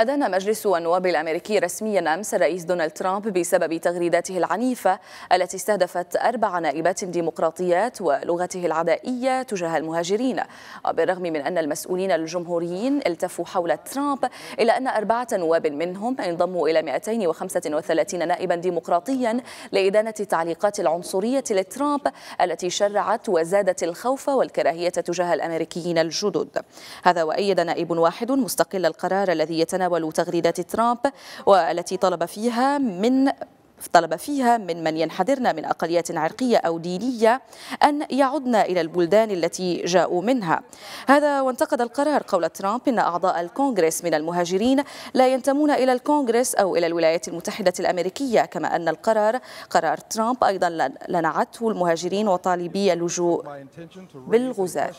أدان مجلس النواب الأمريكي رسميا أمس الرئيس دونالد ترامب بسبب تغريداته العنيفة التي استهدفت أربع نائبات ديمقراطيات ولغته العدائية تجاه المهاجرين وبالرغم من أن المسؤولين الجمهوريين التفوا حول ترامب إلا أن أربعة نواب منهم انضموا إلى 235 نائبا ديمقراطيا لإدانة التعليقات العنصرية لترامب التي شرعت وزادت الخوف والكراهية تجاه الأمريكيين الجدد هذا وأيد نائب واحد مستقل القرار الذي يتناول تتناول تغريدات ترامب والتي طلب فيها من طلب فيها من من ينحدرن من أقليات عرقية أو دينية أن يعدنا إلى البلدان التي جاءوا منها هذا وانتقد القرار قول ترامب أن أعضاء الكونغرس من المهاجرين لا ينتمون إلى الكونغرس أو إلى الولايات المتحدة الأمريكية كما أن القرار قرار ترامب أيضا لنعته المهاجرين وطالبي اللجوء بالغزاة